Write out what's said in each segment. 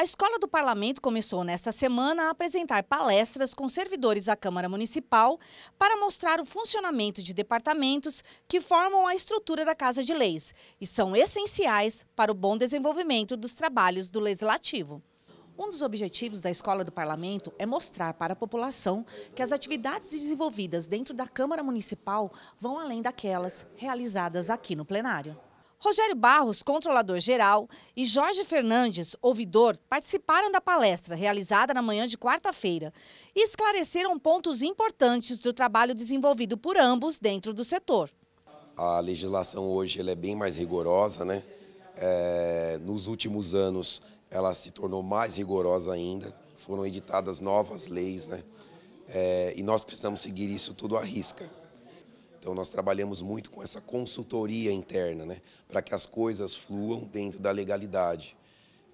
A Escola do Parlamento começou nesta semana a apresentar palestras com servidores da Câmara Municipal para mostrar o funcionamento de departamentos que formam a estrutura da Casa de Leis e são essenciais para o bom desenvolvimento dos trabalhos do Legislativo. Um dos objetivos da Escola do Parlamento é mostrar para a população que as atividades desenvolvidas dentro da Câmara Municipal vão além daquelas realizadas aqui no plenário. Rogério Barros, controlador-geral, e Jorge Fernandes, ouvidor, participaram da palestra realizada na manhã de quarta-feira e esclareceram pontos importantes do trabalho desenvolvido por ambos dentro do setor. A legislação hoje é bem mais rigorosa, né? É, nos últimos anos ela se tornou mais rigorosa ainda, foram editadas novas leis, né? É, e nós precisamos seguir isso tudo à risca. Então, nós trabalhamos muito com essa consultoria interna, né? para que as coisas fluam dentro da legalidade.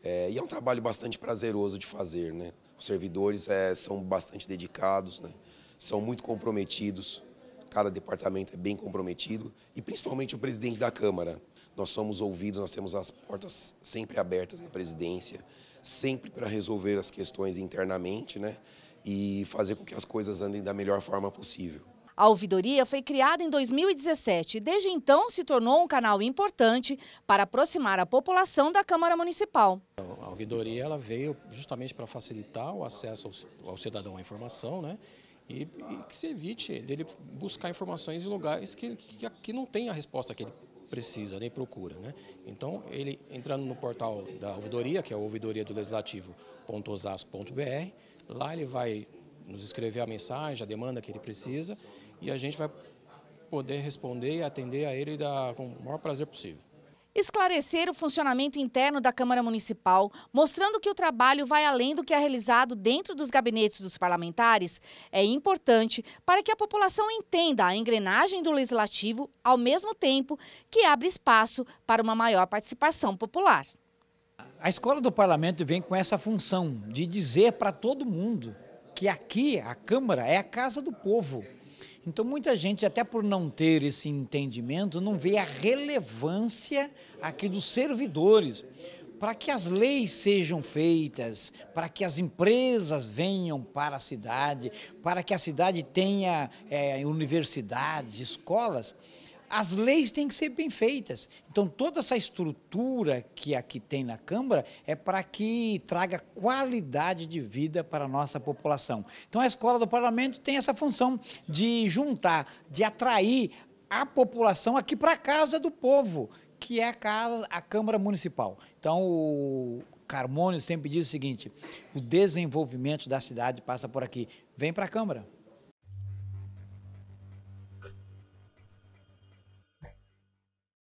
É, e é um trabalho bastante prazeroso de fazer. Né? Os servidores é, são bastante dedicados, né? são muito comprometidos, cada departamento é bem comprometido, e principalmente o presidente da Câmara. Nós somos ouvidos, nós temos as portas sempre abertas na presidência, sempre para resolver as questões internamente né? e fazer com que as coisas andem da melhor forma possível. A ouvidoria foi criada em 2017 e desde então se tornou um canal importante para aproximar a população da Câmara Municipal. A ouvidoria ela veio justamente para facilitar o acesso ao, cidadão à informação, né? E, e, que se evite dele buscar informações em lugares que, que, que não tem a resposta que ele precisa nem procura. Né? Então, ele entrando no portal da ouvidoria, que é ouvidoriadolegislativo.osasco.br, lá ele vai nos escrever a mensagem, a demanda que ele precisa, e a gente vai poder responder e atender a ele da, com o maior prazer possível. Esclarecer o funcionamento interno da Câmara Municipal, mostrando que o trabalho vai além do que é realizado dentro dos gabinetes dos parlamentares, é importante para que a população entenda a engrenagem do legislativo, ao mesmo tempo que abre espaço para uma maior participação popular. A escola do parlamento vem com essa função de dizer para todo mundo que aqui a Câmara é a casa do povo. Então, muita gente, até por não ter esse entendimento, não vê a relevância aqui dos servidores para que as leis sejam feitas, para que as empresas venham para a cidade, para que a cidade tenha é, universidades, escolas. As leis têm que ser bem feitas. Então, toda essa estrutura que aqui tem na Câmara é para que traga qualidade de vida para a nossa população. Então, a escola do parlamento tem essa função de juntar, de atrair a população aqui para a casa do povo, que é a, casa, a Câmara Municipal. Então, o Carmônio sempre diz o seguinte: o desenvolvimento da cidade passa por aqui. Vem para a Câmara.